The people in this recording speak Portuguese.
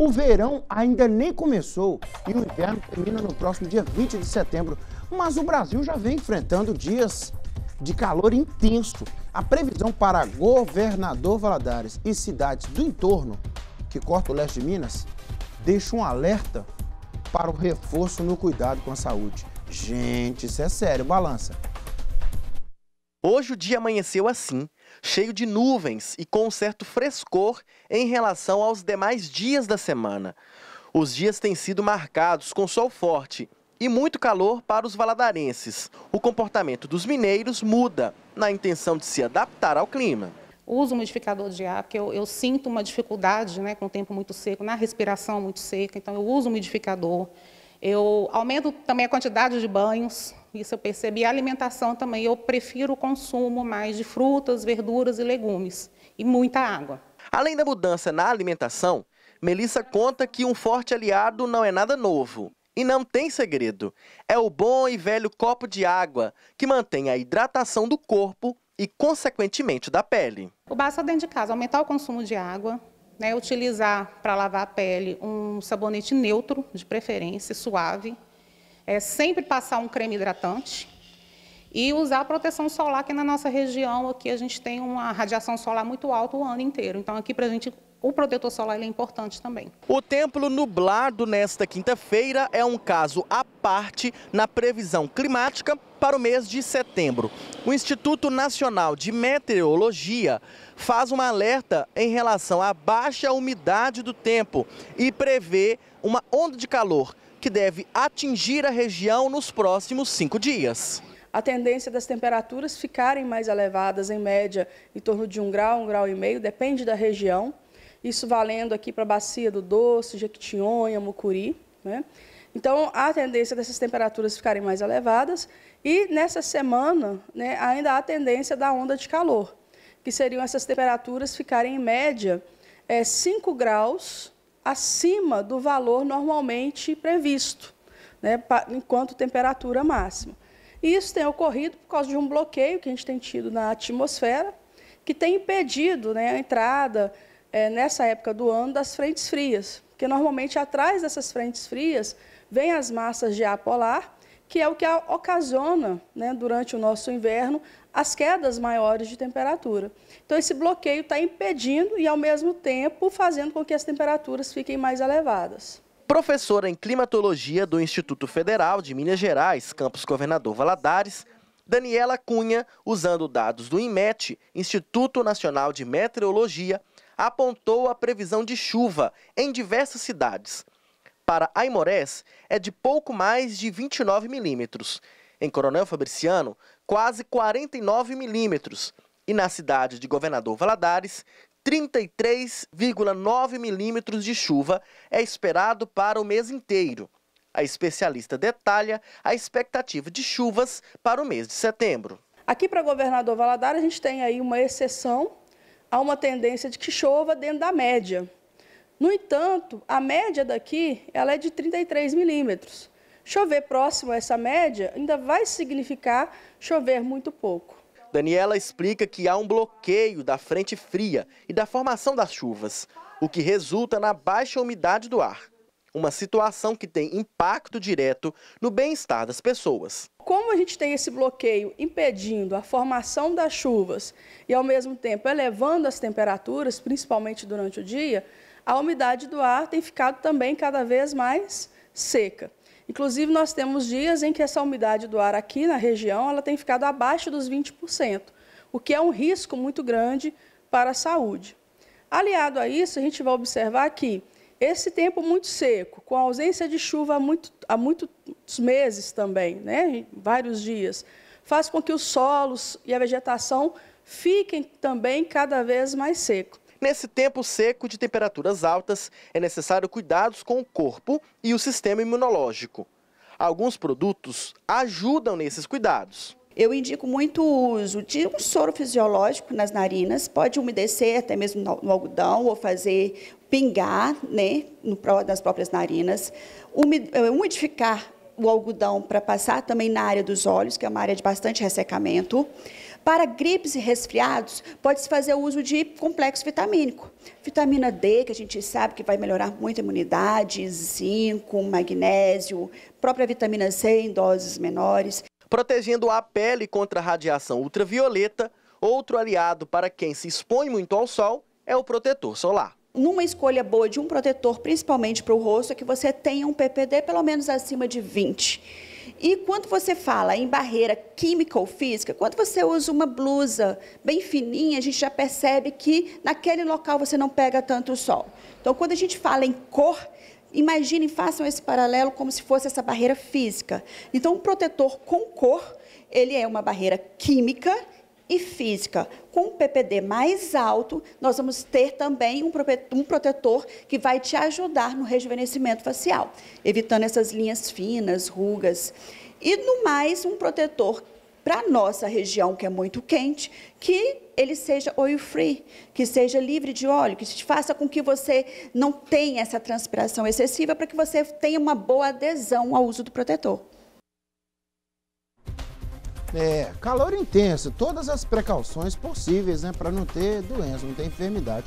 O verão ainda nem começou e o inverno termina no próximo dia 20 de setembro. Mas o Brasil já vem enfrentando dias de calor intenso. A previsão para governador Valadares e cidades do entorno, que corta o leste de Minas, deixa um alerta para o reforço no cuidado com a saúde. Gente, isso é sério, balança. Hoje o dia amanheceu assim, cheio de nuvens e com um certo frescor em relação aos demais dias da semana. Os dias têm sido marcados com sol forte e muito calor para os valadarenses. O comportamento dos mineiros muda na intenção de se adaptar ao clima uso o modificador de ar, porque eu, eu, sinto uma dificuldade né, com o tempo muito seco, na respiração muito seca, então eu uso o modificador. Eu aumento também a quantidade de banhos, isso eu percebi. A alimentação também, eu prefiro o consumo mais de frutas, verduras e legumes e muita água. Além da mudança na alimentação, Melissa conta que um forte aliado não é nada novo. E não tem segredo. É o bom e velho copo de água que mantém a hidratação do corpo e, consequentemente, da pele. O basta dentro de casa, aumentar o consumo de água, né, utilizar para lavar a pele um sabonete neutro, de preferência, suave, é sempre passar um creme hidratante e usar a proteção solar, que na nossa região aqui a gente tem uma radiação solar muito alta o ano inteiro. Então, aqui para a gente o protetor solar é importante também. O templo nublado nesta quinta-feira é um caso à parte na previsão climática para o mês de setembro. O Instituto Nacional de Meteorologia faz um alerta em relação à baixa umidade do tempo e prevê uma onda de calor que deve atingir a região nos próximos cinco dias a tendência das temperaturas ficarem mais elevadas, em média, em torno de um grau, um grau e meio, depende da região isso valendo aqui para a bacia do Doce, Jequitinhonha, Mucuri. Né? Então, há tendência dessas temperaturas ficarem mais elevadas e, nessa semana, né, ainda há tendência da onda de calor, que seriam essas temperaturas ficarem, em média, é, 5 graus acima do valor normalmente previsto, né, enquanto temperatura máxima. E isso tem ocorrido por causa de um bloqueio que a gente tem tido na atmosfera, que tem impedido né, a entrada é, nessa época do ano, das frentes frias. Porque normalmente atrás dessas frentes frias vem as massas de ar polar, que é o que ocasiona, né, durante o nosso inverno, as quedas maiores de temperatura. Então, esse bloqueio está impedindo e, ao mesmo tempo, fazendo com que as temperaturas fiquem mais elevadas. Professora em climatologia do Instituto Federal de Minas Gerais, campus Governador Valadares, Daniela Cunha, usando dados do INMET, Instituto Nacional de Meteorologia, apontou a previsão de chuva em diversas cidades. Para Aimorés, é de pouco mais de 29 milímetros. Em Coronel Fabriciano, quase 49 milímetros. E na cidade de Governador Valadares, 33,9 milímetros de chuva é esperado para o mês inteiro. A especialista detalha a expectativa de chuvas para o mês de setembro. Aqui para Governador Valadares, a gente tem aí uma exceção há uma tendência de que chova dentro da média. No entanto, a média daqui ela é de 33 milímetros. Chover próximo a essa média ainda vai significar chover muito pouco. Daniela explica que há um bloqueio da frente fria e da formação das chuvas, o que resulta na baixa umidade do ar uma situação que tem impacto direto no bem-estar das pessoas. Como a gente tem esse bloqueio impedindo a formação das chuvas e, ao mesmo tempo, elevando as temperaturas, principalmente durante o dia, a umidade do ar tem ficado também cada vez mais seca. Inclusive, nós temos dias em que essa umidade do ar aqui na região ela tem ficado abaixo dos 20%, o que é um risco muito grande para a saúde. Aliado a isso, a gente vai observar que esse tempo muito seco, com ausência de chuva há, muito, há muitos meses também, né? vários dias, faz com que os solos e a vegetação fiquem também cada vez mais secos. Nesse tempo seco de temperaturas altas, é necessário cuidados com o corpo e o sistema imunológico. Alguns produtos ajudam nesses cuidados. Eu indico muito o uso de um soro fisiológico nas narinas, pode umedecer até mesmo no algodão ou fazer pingar né, nas próprias narinas, eh, umidificar o algodão para passar também na área dos olhos, que é uma área de bastante ressecamento. Para gripes e resfriados, pode-se fazer o uso de complexo vitamínico. Vitamina D, que a gente sabe que vai melhorar muito a imunidade, zinco, magnésio, própria vitamina C em doses menores protegendo a pele contra a radiação ultravioleta. Outro aliado para quem se expõe muito ao sol é o protetor solar. Numa escolha boa de um protetor, principalmente para o rosto, é que você tenha um PPD pelo menos acima de 20. E quando você fala em barreira química ou física, quando você usa uma blusa bem fininha, a gente já percebe que naquele local você não pega tanto sol. Então, quando a gente fala em cor, Imaginem, façam esse paralelo como se fosse essa barreira física. Então, um protetor com cor, ele é uma barreira química e física. Com um PPD mais alto, nós vamos ter também um protetor que vai te ajudar no rejuvenescimento facial, evitando essas linhas finas, rugas. E no mais, um protetor para a nossa região, que é muito quente, que ele seja oil free, que seja livre de óleo, que faça com que você não tenha essa transpiração excessiva, para que você tenha uma boa adesão ao uso do protetor. É, calor intenso, todas as precauções possíveis, né, para não ter doença, não ter enfermidade.